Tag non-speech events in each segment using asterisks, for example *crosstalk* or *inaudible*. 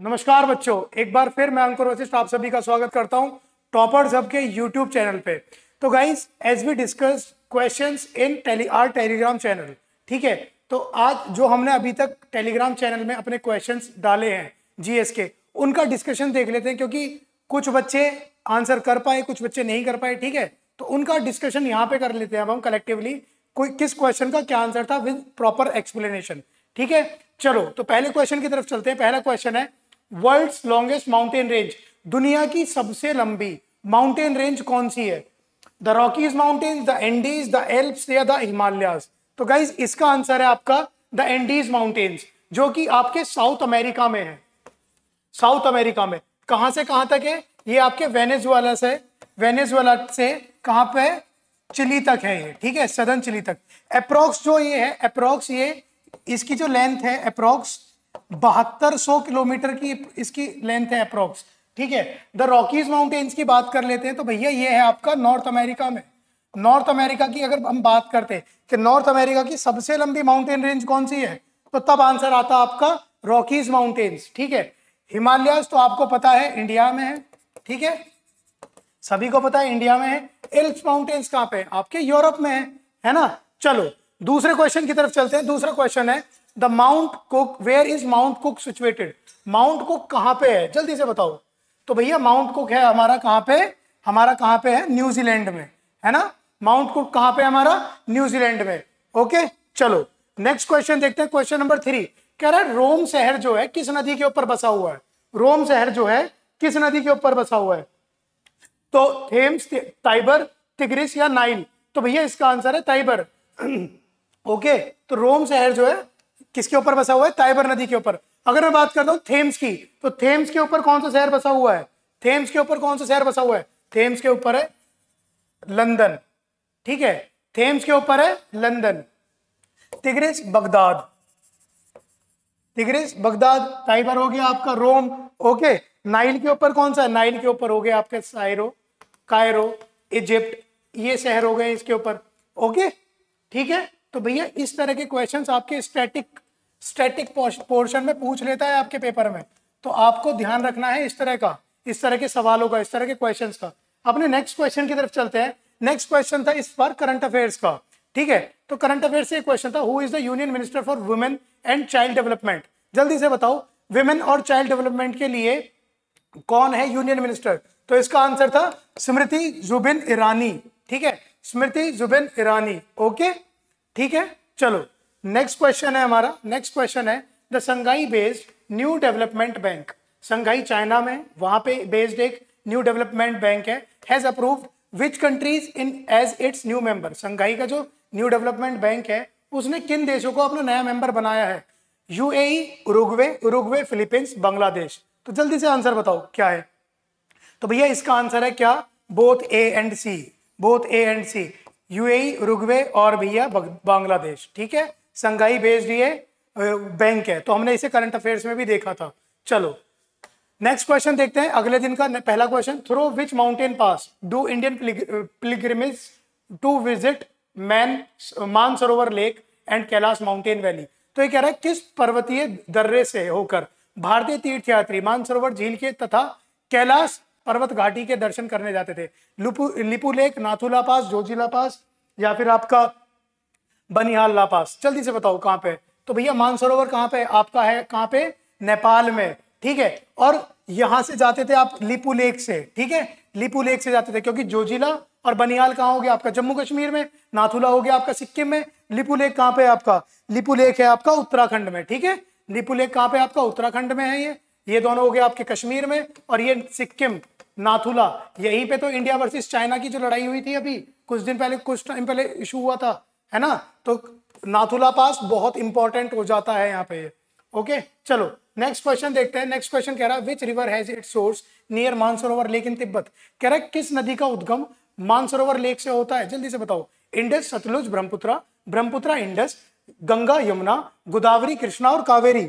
नमस्कार बच्चों एक बार फिर मैं अंकुर वशिष्ठ आप सभी का स्वागत करता हूं टॉपर्स सब के यूट्यूब चैनल पे तो guys as we discuss questions in टेली आर टेलीग्राम चैनल ठीक है तो आज जो हमने अभी तक टेलीग्राम चैनल में अपने क्वेश्चंस डाले हैं जीएस के उनका डिस्कशन देख लेते हैं क्योंकि कुछ बच्चे आंसर कर पाए कुछ बच्चे नहीं कर पाए ठीक है तो उनका डिस्कशन यहाँ पे कर लेते हैं अब हम कलेक्टिवली कोई किस क्वेश्चन का क्या आंसर था विद प्रॉपर एक्सप्लेनेशन ठीक है चलो तो पहले क्वेश्चन की तरफ चलते हैं पहला क्वेश्चन है वर्ल्ड लॉन्गेस्ट माउंटेन रेंज दुनिया की सबसे लंबी माउंटेन रेंज कौन सी है the Rockies mountain the Andes the Alps या द हिमालयाज तो गाइज इसका आंसर है आपका द एंडीज माउंटेन्स जो कि आपके साउथ अमेरिका में है साउथ अमेरिका में कहां से कहां तक है ये आपके वेनेजुएला से वेनेजुएला से कहां पे चिली तक है ये ठीक है सदन चिली तक अप्रोक्स जो ये है अप्रोक्स ये इसकी जो लेंथ है अप्रोक्स बहत्तर सौ किलोमीटर की इसकी लेंथ है अप्रोक्स ठीक है द रॉकीज माउंटेन्स की बात कर लेते हैं तो भैया ये है आपका नॉर्थ अमेरिका में नॉर्थ अमेरिका की अगर हम बात करते कि नॉर्थ अमेरिका की सबसे लंबी माउंटेन रेंज कौन सी है तो तब आंसर आता आपका रॉकीज माउंटेन्स ठीक है हिमालयस तो आपको पता है इंडिया में है ठीक है सभी को पता है इंडिया में है एल्फ माउंटेन्स कहाँ पे आपके यूरोप में है है ना चलो दूसरे क्वेश्चन की तरफ चलते हैं दूसरा क्वेश्चन है the Mount Cook where is Mount Cook situated Mount Cook कहाँ पे है जल्दी से बताओ तो भैया माउंट कुक है हमारा कहाँ पे हमारा कहाँ पे है न्यूजीलैंड में है ना माउंट कुक कहाँ पे हमारा न्यूजीलैंड में ओके चलो नेक्स्ट क्वेश्चन देखते हैं क्वेश्चन नंबर थ्री कह रहा है रोम शहर जो है किस नदी के ऊपर बसा हुआ है रोम शहर जो है किस नदी के ऊपर बसा हुआ है तो थेम्स टाइबर तिग्रिस या नाइल तो भैया इसका आंसर है टाइबर ओके *clears throat* तो रोम शहर जो है किसके ऊपर बसा हुआ है ताइबर नदी के ऊपर अगर मैं बात करता हूँ थेम्स की तो थेम्स के ऊपर कौन सा शहर बसा हुआ है थेम्स के ऊपर कौन सा शहर बसा हुआ है थेम्स के ऊपर है लंदन ठीक है थेम्स के ऊपर है London Tigris Baghdad Tigris Baghdad Tiber हो गया आपका रोम ओके नाइल के ऊपर कौन सा है नाइल के ऊपर हो गया आपके सायरो कायरो इजिप्ट ये शहर हो गए इसके ऊपर ओके ठीक है तो भैया इस तरह के क्वेश्चन आपके स्टैटिक स्टैटिक पोर्शन में पूछ लेता है आपके पेपर में तो आपको ध्यान रखना है इस तरह का इस तरह के सवालों का इस तरह के क्वेश्चन का अपने नेक्स्ट क्वेश्चन की तरफ चलते हैं नेक्स्ट क्वेश्चन था इस पर करंट अफेयर्स का ठीक है तो करंट अफेयर से एक क्वेश्चन था who is the union minister for women and child development जल्दी से बताओ वुमेन और चाइल्ड डेवलपमेंट के लिए कौन है यूनियन मिनिस्टर तो इसका आंसर था स्मृति जुबिन ईरानी ठीक है स्मृति जुबिन ईरानी ओके ठीक है चलो नेक्स्ट क्वेश्चन है हमारा नेक्स्ट क्वेश्चन है the Shanghai based new development bank Shanghai China में वहां पे बेस्ड एक न्यू डेवलपमेंट बैंक है has approved which countries in as its new member Shanghai का जो न्यू डेवलपमेंट बैंक है उसने किन देशों को अपना नया मेंबर बनाया है UAE Uruguay Uruguay Philippines Bangladesh तो जल्दी से आंसर बताओ क्या है तो भैया इसका आंसर है क्या both A and C both A and C UAE Uruguay और भैया बांग्लादेश ठीक है संघाई बेस्ड ये बैंक है तो हमने इसे करंट अफेयर्स में भी देखा था चलो नेक्स्ट क्वेश्चन देखते हैं अगले दिन का पहला question through which mountain pass do Indian pilgrimage to visit मैन Mansarovar lake and Kailash mountain valley तो ये कह रहा है किस पर्वतीय दर्रे से होकर भारतीय तीर्थयात्री मानसरोवर झील के तथा कैलाश पर्वत घाटी के दर्शन करने जाते थे Lipu Lipulekh Nathula pass Zojila pass या फिर आपका बनिहाल पास जल्दी से बताओ कहाँ पे तो भैया मानसरोवर कहाँ पे आपका है कहाँ पे नेपाल में ठीक है और यहां से जाते थे आप लिपू लेक से ठीक है लिपू लेक से जाते थे क्योंकि जोजिला और बनिहाल कहाँ हो गया आपका जम्मू कश्मीर में नाथुला हो गया आपका सिक्किम में लिपू लेक कहाँ पे आपका लिपू लेक है आपका उत्तराखंड में ठीक है लिपू लेक कहाँ पे आपका उत्तराखंड में है ये ये दोनों हो गए आपके कश्मीर में और ये सिक्किम नाथुला यहीं पे तो इंडिया वर्सेस चाइना की जो लड़ाई हुई थी अभी कुछ दिन पहले कुछ टाइम पहले इशू हुआ था है ना तो नाथुला पास बहुत इंपॉर्टेंट हो जाता है यहाँ पे ओके चलो नेक्स्ट क्वेश्चन देखते हैं नेक्स्ट क्वेश्चन कह रहा है which river has its source near Mansarovar lake in Tibet कह रहा है किस नदी का उद्गम मानसरोवर लेक से होता है जल्दी से बताओ इंडस सतलुज ब्रह्मपुत्रा ब्रह्मपुत्रा इंडस गंगा यमुना गोदावरी कृष्णा और कावेरी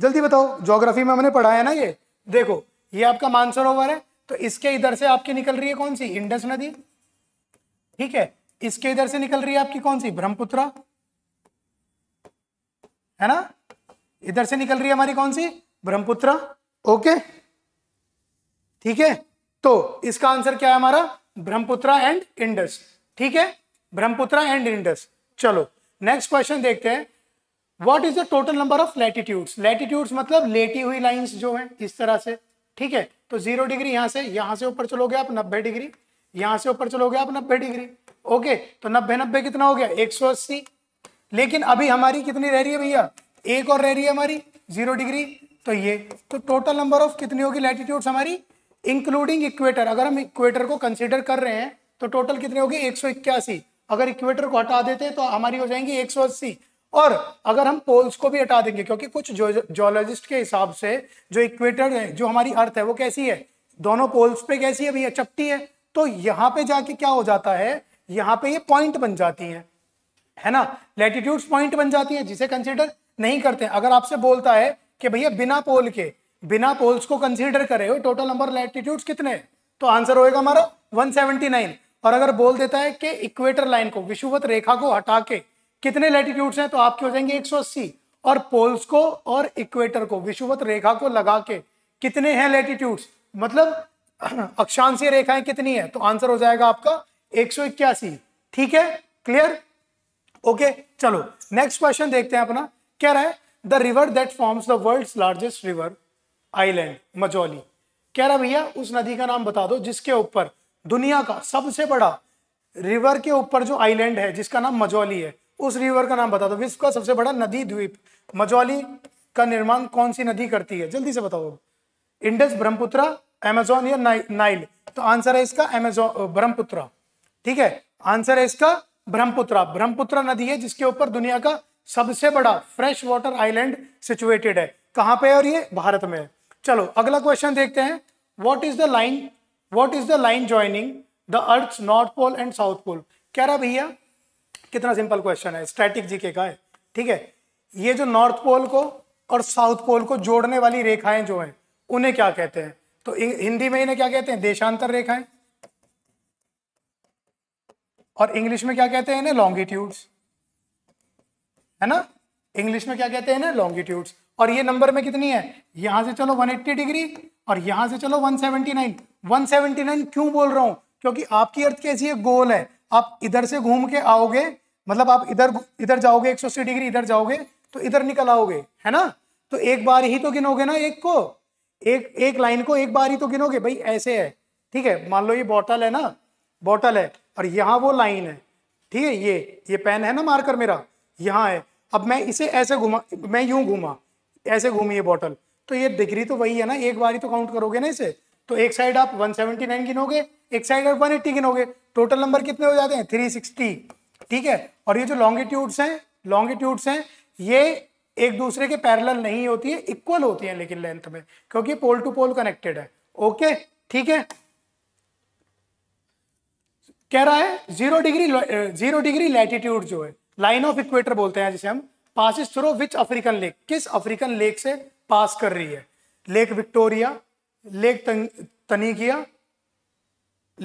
जल्दी बताओ ज्योग्राफी में हमने पढ़ा है ना ये देखो ये आपका मानसरोवर है तो इसके इधर से आपकी निकल रही है कौन सी इंडस नदी ठीक है इसके इधर से निकल रही है आपकी कौन सी ब्रह्मपुत्र है ना इधर से निकल रही है हमारी कौन सी ब्रह्मपुत्र ओके ठीक है तो इसका आंसर क्या है हमारा ब्रह्मपुत्र एंड इंडस ठीक है ब्रह्मपुत्र एंड इंडस चलो नेक्स्ट क्वेश्चन देखते हैं what is the total number of latitudes latitudes मतलब लेटी हुई लाइंस जो है इस तरह से ठीक है तो जीरो डिग्री यहां से यहां से ऊपर चलोगे आप नब्बे डिग्री यहां से ऊपर चलोगे आप नब्बे डिग्री ओके तो नब्बे नब्बे कितना हो गया एक सौ अस्सी लेकिन अभी हमारी कितनी रह रही है भैया एक और रह रही है हमारी जीरो डिग्री तो ये तो टोटल नंबर ऑफ कितनी होगी लैटिट्यूड्स हमारी इंक्लूडिंग इक्वेटर अगर हम इक्वेटर को कंसिडर कर रहे हैं तो टोटल कितनी होगी एक अगर इक्वेटर को हटा देते हैं तो हमारी हो जाएंगी एक और अगर हम पोल्स को भी हटा देंगे क्योंकि कुछ जोलॉजिस्ट के हिसाब से जो इक्वेटर है जो हमारी अर्थ है वो कैसी है दोनों पोल्स पे कैसी है भैया चपटी है तो यहाँ पे जाके क्या हो जाता है यहाँ पे ये पॉइंट बन जाती है है ना लैटिट्यूड्स पॉइंट बन जाती है जिसे कंसिडर नहीं करते अगर आपसे बोलता है कि भैया बिना पोल के बिना पोल्स को कंसिडर करे हो टोटल नंबर लैटिट्यूड्स कितने तो आंसर होएगा हमारा 179 और अगर बोल देता है कि इक्वेटर लाइन को विषुवत रेखा को हटा के कितने लैटिट्यूड्स हैं तो आपके हो जाएंगे 180 और पोल्स को और इक्वेटर को विषुवत रेखा को लगा के कितने हैं लैटिट्यूड्स मतलब *clears throat* अक्षांशीय रेखाएं कितनी है तो आंसर हो जाएगा आपका एक ठीक है क्लियर ओके चलो नेक्स्ट क्वेश्चन देखते हैं अपना कह रहा है the river that forms the world largest river island Majuli कह रहा भैया उस नदी का नाम बता दो जिसके ऊपर दुनिया का सबसे बड़ा रिवर के ऊपर जो आइलैंड है जिसका नाम मजौली है उस रिवर का नाम बता दो विश्व का सबसे बड़ा नदी द्वीप मजौली का निर्माण कौन सी नदी करती है जल्दी से बताओ इंडस ब्रह्मपुत्र एमेजॉन या नाइल तो आंसर है इसका एमेजॉन ब्रह्मपुत्र ठीक है आंसर है इसका ब्रह्मपुत्र ब्रह्मपुत्र नदी है जिसके ऊपर दुनिया का सबसे बड़ा फ्रेश वाटर आइलैंड सिचुएटेड है कहां पे है और ये भारत में है चलो अगला क्वेश्चन देखते हैं what is the line what is the line joining the earth north pole and south pole क्या रहा भैया कितना सिंपल क्वेश्चन है स्टैटिक जीके का है ठीक है ये जो नॉर्थ पोल को और साउथ पोल को जोड़ने वाली रेखाएं जो हैं उन्हें क्या कहते हैं तो हिंदी में इन्हें क्या कहते हैं देशांतर रेखाएं और इंग्लिश में क्या कहते हैं इन्हें लॉन्गिट्यूड्स है ना इंग्लिश में क्या कहते हैं ना लॉन्गिट्यूड्स और ये नंबर में कितनी है यहां से चलो 180 डिग्री और यहां से चलो 179 179 क्यों बोल रहा हूं क्योंकि आपकी अर्थ कैसी है गोल है आप इधर से घूम के आओगे मतलब आप इधर इधर जाओगे एक डिग्री इधर जाओगे तो इधर निकल आओगे है ना तो एक बार ही तो गिनोगे ना एक को एक एक लाइन को एक बार ही तो गिनोगे भाई ऐसे है ठीक है मान लो ये बॉटल है ना बॉटल है और यहाँ वो लाइन है ठीक है ये ये पेन है ना मार्कर मेरा यहाँ है अब मैं इसे ऐसे घुमा मैं यूं घुमा ऐसे घूमी ये बॉटल तो ये डिग्री तो वही है ना एक बार ही तो काउंट करोगे ना इसे तो एक साइड आप वन गिनोगे एक साइड आप वन गिनोगे टोटल नंबर कितने हो जाते हैं थ्री ठीक है और ये जो लॉन्गिट्यूड्स हैं लॉन्गिट्यूड्स हैं ये एक दूसरे के पैरेलल नहीं होती है इक्वल होती है लेकिन लेंथ में क्योंकि पोल टू पोल कनेक्टेड है ओके ठीक है कह रहा है zero degree zero degree latitude जो है लाइन ऑफ इक्वेटर बोलते हैं जिसे हम passes through which African lake किस अफ्रीकन लेक से पास कर रही है lake Victoria lake Tanganyika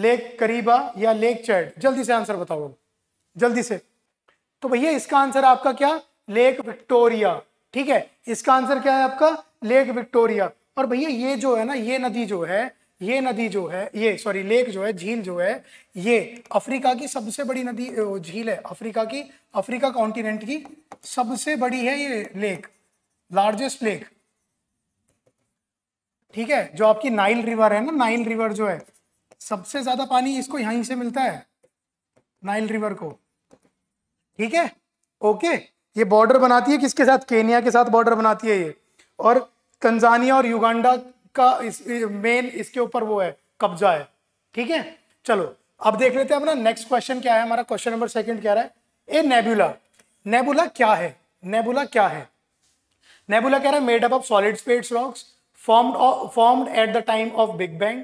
lake Kariba या लेक चैड जल्दी से आंसर बताओ जल्दी से तो भैया इसका आंसर आपका क्या लेक विक्टोरिया ठीक है इसका आंसर क्या है आपका लेक विक्टोरिया और भैया ये जो है ना ये नदी जो है ये नदी जो है ये सॉरी लेक जो है झील जो है ये अफ्रीका की सबसे बड़ी नदी झील है अफ्रीका की अफ्रीका कॉन्टिनेंट की सबसे बड़ी है ये लेक लार्जेस्ट लेक ठीक है जो आपकी नाइल रिवर है ना नाइल रिवर जो है सबसे ज्यादा पानी इसको यहीं से मिलता है नाइल रिवर को ठीक है ओके ये बॉर्डर बनाती है किसके साथ केनिया के साथ बॉर्डर बनाती है ये और कंजानिया और युगांडा का इस मेन इसके ऊपर वो है कब्जा है ठीक है चलो अब देख लेते हैं अपना नेक्स्ट क्वेश्चन क्या है हमारा क्वेश्चन नंबर सेकंड क्या रहा है ए नेबुला नेबुला क्या है नेबुला क्या है नेबुला कह रहा है made up of solid specks rocks formed formed at the time of big bang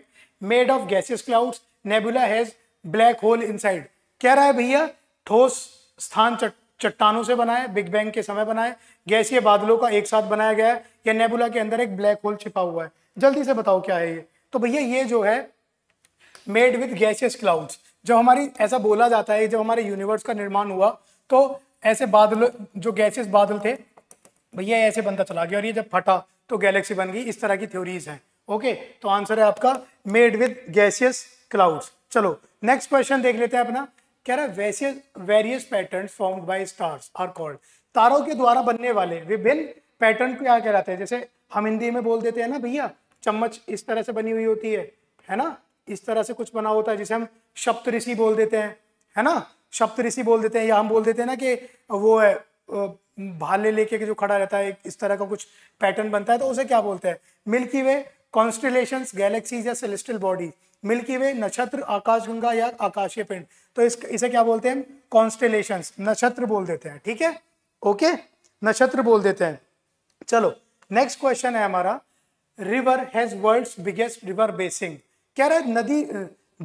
made of gaseous clouds nebula has black hole inside कह रहा है भैया ठोस स्थान चट्टानों से बना है बिग बैंग के समय बना है गैसीय बादलों का एक साथ बनाया गया है या नेबुला के अंदर एक ब्लैक होल छिपा हुआ है जल्दी से बताओ क्या है ये तो भैया ये जो है मेड विथ गैसियस क्लाउड्स जब हमारी ऐसा बोला जाता है जब हमारे यूनिवर्स का निर्माण हुआ तो ऐसे बादल जो गैसियस बादल थे भैया ऐसे बनता चला गया और ये जब फटा तो गैलेक्सी बन गई इस तरह की थ्योरीज हैं ओके तो आंसर है आपका मेड विद गैसियस क्लाउड्स चलो नेक्स्ट क्वेश्चन देख लेते हैं अपना कह रहा है वैसे various pattern form by stars are called तारों के द्वारा बनने वाले विभिन्न पैटर्न को क्या कहलाते हैं जैसे हम हिंदी में बोल देते हैं ना भैया चम्मच इस तरह से बनी हुई होती है है ना इस तरह से कुछ बना होता है जिसे हम शब्द ऋषि बोल देते हैं है ना शब्द ऋषि बोल देते हैं या हम बोल देते हैं ना कि वो है भाले लेके जो खड़ा रहता है इस तरह का कुछ पैटर्न बनता है तो उसे क्या बोलते हैं मिल्की वे कॉन्स्टिलेशन गैलेक्सीज या सेलेस्टियल बॉडीज मिल्की वे नक्षत्र आकाशगंगा या आकाशीय पिंड तो इस, इसे क्या बोलते हैं कॉन्स्टेलेशन नक्षत्र बोल देते हैं ठीक है ओके नक्षत्र बोल देते हैं चलो नेक्स्ट क्वेश्चन है हमारा river has world biggest river basin कह रहा है नदी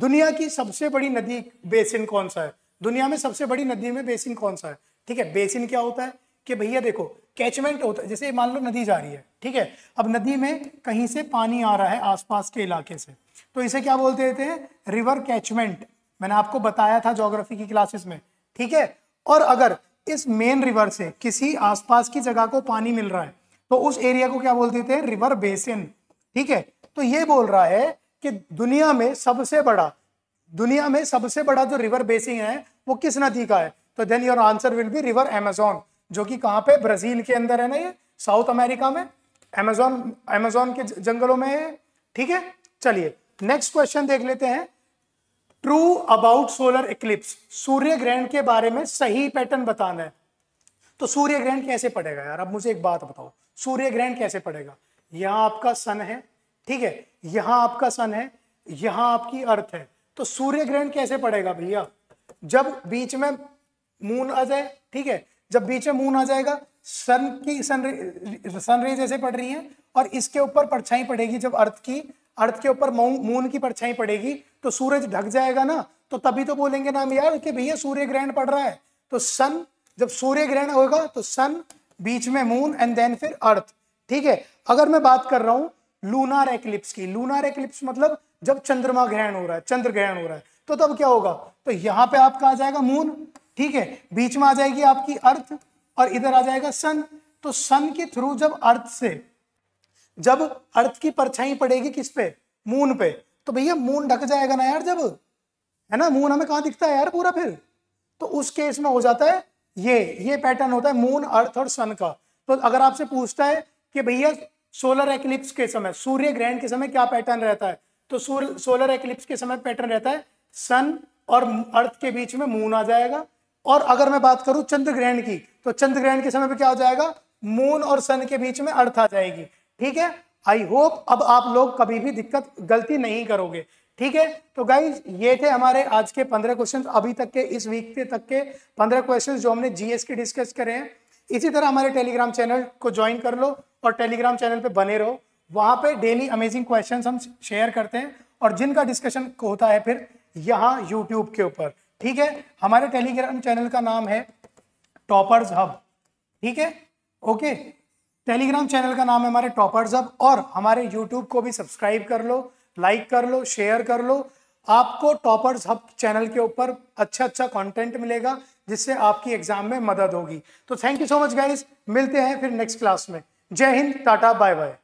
दुनिया की सबसे बड़ी नदी बेसिन कौन सा है दुनिया में सबसे बड़ी नदी में बेसिन कौन सा है ठीक है बेसिन क्या होता है कि भैया देखो कैचमेंट होता है जैसे मान लो नदी जा रही है ठीक है अब नदी में कहीं से पानी आ रहा है आसपास के इलाके से तो इसे क्या बोलते रहते हैं रिवर कैचमेंट मैंने आपको बताया था जोग्राफी की क्लासेस में ठीक है और अगर इस मेन रिवर से किसी आसपास की जगह को पानी मिल रहा है तो उस एरिया को क्या बोल देते हैं रिवर बेसिन ठीक है तो ये बोल रहा है कि दुनिया में सबसे बड़ा दुनिया में सबसे बड़ा जो रिवर बेसिन है वो किस नदी का है तो then your answer will be river Amazon जो कि कहाँ पे ब्राजील के अंदर है ना ये साउथ अमेरिका में अमेजोन अमेजोन के जंगलों में है ठीक है चलिए नेक्स्ट क्वेश्चन देख लेते हैं ट्रू अबाउट सोलर इक्लिप्स सूर्य ग्रहण के बारे में सही पैटर्न बताना है तो सूर्य ग्रहण कैसे पड़ेगा यार अब मुझे एक बात बताओ सूर्य ग्रहण कैसे पड़ेगा यहाँ आपका सन है ठीक है यहाँ आपका सन है यहाँ आपकी अर्थ है तो सूर्य ग्रहण कैसे पड़ेगा भैया जब बीच में मून आ जाए ठीक है जब बीच में मून आ जाएगा सन की सन सन रेज ऐसे पड़ रही है और इसके ऊपर परछाई पड़ेगी जब अर्थ की अर्थ के ऊपर मून की परछाई पड़ेगी तो सूरज ढक जाएगा ना तो तभी तो बोलेंगे नाम यार कि भैया सूर्य ग्रहण पड़ रहा है तो सन जब सूर्य ग्रहण होगा तो सन बीच में मून एंड देन फिर अर्थ ठीक है अगर मैं बात कर रहा हूं लूनार एक्लिप्स की लूनार एक्लिप्स मतलब जब चंद्रमा ग्रहण हो रहा है चंद्र ग्रहण हो रहा है तो तब क्या होगा तो यहां पे आपका आ जाएगा मून ठीक है बीच में आ जाएगी आपकी अर्थ और इधर आ जाएगा सन तो सन के थ्रू जब अर्थ से जब अर्थ की परछाई पड़ेगी किस पे मून पे तो भैया मून ढक जाएगा ना यार जब है ना मून हमें कहां दिखता है यार पूरा फिर तो उस केस में हो जाता है ये ये पैटर्न होता है मून अर्थ और सन का तो अगर आपसे पूछता है कि भैया सोलर एक्लिप्स के समय सूर्य ग्रहण के समय क्या पैटर्न रहता है तो सूर्य सोलर एक्लिप्स के समय पैटर्न रहता है सन और अर्थ के बीच में मून आ जाएगा और अगर मैं बात करूं चंद्र ग्रहण की तो चंद्र ग्रहण के समय पर क्या हो जाएगा मून और सन के बीच में अर्थ आ जाएगी ठीक है आई होप अब आप लोग कभी भी दिक्कत गलती नहीं करोगे ठीक है तो गाइज ये थे हमारे आज के पंद्रह क्वेश्चन अभी तक के इस वीक के तक के पंद्रह क्वेश्चन जो हमने जीएस के डिस्कस करे हैं इसी तरह हमारे टेलीग्राम चैनल को ज्वाइन कर लो और टेलीग्राम चैनल पे बने रहो वहां पे डेली अमेजिंग क्वेश्चंस हम शेयर करते हैं और जिनका डिस्कशन होता है फिर यहाँ यूट्यूब के ऊपर ठीक है हमारे टेलीग्राम चैनल का नाम है टॉपर्स हब ठीक है ओके टेलीग्राम चैनल का नाम है हमारे टॉपर्स हब और हमारे यूट्यूब को भी सब्सक्राइब कर लो लाइक कर लो शेयर कर लो आपको टॉपर्स हब चैनल के ऊपर अच्छा अच्छा कंटेंट मिलेगा जिससे आपकी एग्जाम में मदद होगी तो thank you so much guys मिलते हैं फिर नेक्स्ट क्लास में जय हिंद टाटा बाय बाय